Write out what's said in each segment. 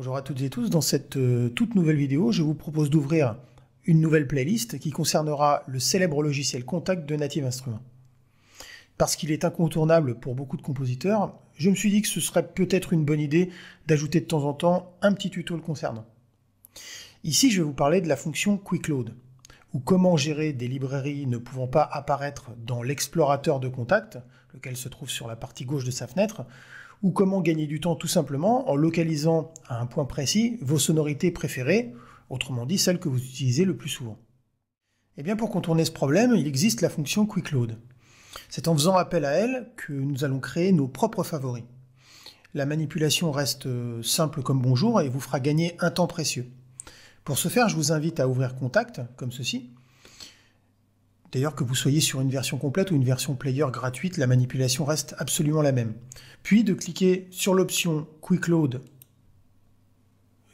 Bonjour à toutes et tous, dans cette euh, toute nouvelle vidéo, je vous propose d'ouvrir une nouvelle playlist qui concernera le célèbre logiciel Contact de Native Instruments. Parce qu'il est incontournable pour beaucoup de compositeurs, je me suis dit que ce serait peut-être une bonne idée d'ajouter de temps en temps un petit tuto le concernant. Ici, je vais vous parler de la fonction Load ou comment gérer des librairies ne pouvant pas apparaître dans l'explorateur de contact, lequel se trouve sur la partie gauche de sa fenêtre, ou comment gagner du temps tout simplement en localisant à un point précis vos sonorités préférées, autrement dit celles que vous utilisez le plus souvent. Et eh bien pour contourner ce problème, il existe la fonction Quick Load. C'est en faisant appel à elle que nous allons créer nos propres favoris. La manipulation reste euh, simple comme bonjour et vous fera gagner un temps précieux. Pour ce faire, je vous invite à ouvrir Contact, comme ceci. D'ailleurs, que vous soyez sur une version complète ou une version player gratuite, la manipulation reste absolument la même. Puis de cliquer sur l'option Quick Load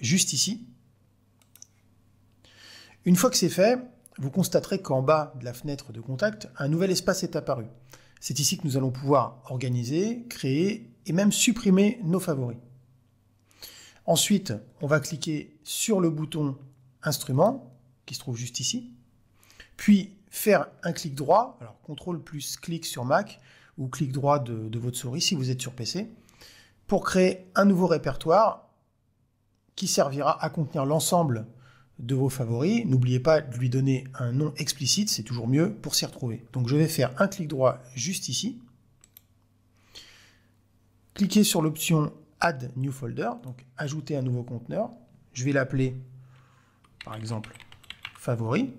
juste ici. Une fois que c'est fait, vous constaterez qu'en bas de la fenêtre de contact, un nouvel espace est apparu. C'est ici que nous allons pouvoir organiser, créer et même supprimer nos favoris. Ensuite, on va cliquer sur le bouton Instrument, qui se trouve juste ici, puis faire un clic droit, alors CTRL plus clic sur Mac, ou clic droit de, votre souris si vous êtes sur PC, pour créer un nouveau répertoire qui servira à contenir l'ensemble de vos favoris. N'oubliez pas de lui donner un nom explicite, c'est toujours mieux pour s'y retrouver. Donc je vais faire un clic droit juste ici. Cliquez sur l'option Add New Folder, donc ajouter un nouveau conteneur. Je vais l'appeler, par exemple, favori.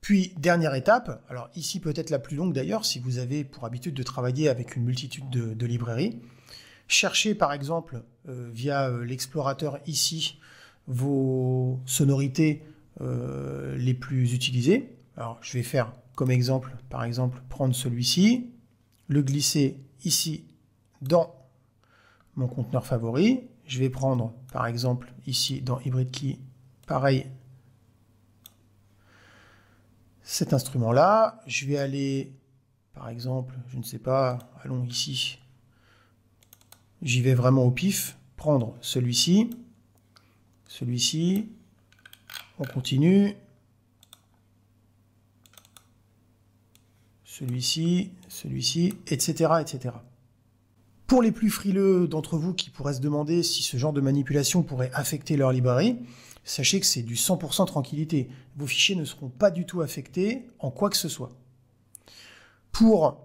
Puis, dernière étape, alors ici peut-être la plus longue d'ailleurs, si vous avez pour habitude de travailler avec une multitude de, librairies, cherchez par exemple euh, via euh, l'explorateur ici vos sonorités euh, les plus utilisées. Alors je vais faire comme exemple, par exemple, prendre celui-ci, le glisser ici dans mon conteneur favori. Je vais prendre par exemple ici dans Hybrid Key, pareil, cet instrument-là. Je vais aller par exemple, je ne sais pas, allons ici, j'y vais vraiment au pif, prendre celui-ci, celui-ci, on continue, celui-ci, celui-ci, etc., etc. Pour les plus frileux d'entre vous qui pourraient se demander si ce genre de manipulation pourrait affecter leur librairie, sachez que c'est du 100% tranquillité. Vos fichiers ne seront pas du tout affectés en quoi que ce soit. Pour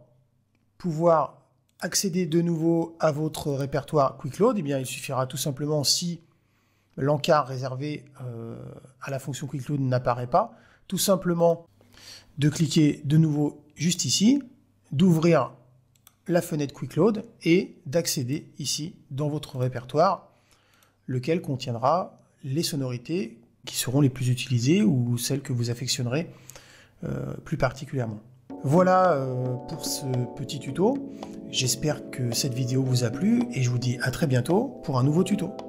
pouvoir accéder de nouveau à votre répertoire QuickLoad, eh bien, il suffira tout simplement si l'encart réservé euh, à la fonction QuickLoad n'apparaît pas, tout simplement de cliquer de nouveau juste ici, d'ouvrir la fenêtre Quick Load et d'accéder ici dans votre répertoire, lequel contiendra les sonorités qui seront les plus utilisées ou celles que vous affectionnerez euh, plus particulièrement. Voilà euh, pour ce petit tuto. J'espère que cette vidéo vous a plu et je vous dis à très bientôt pour un nouveau tuto.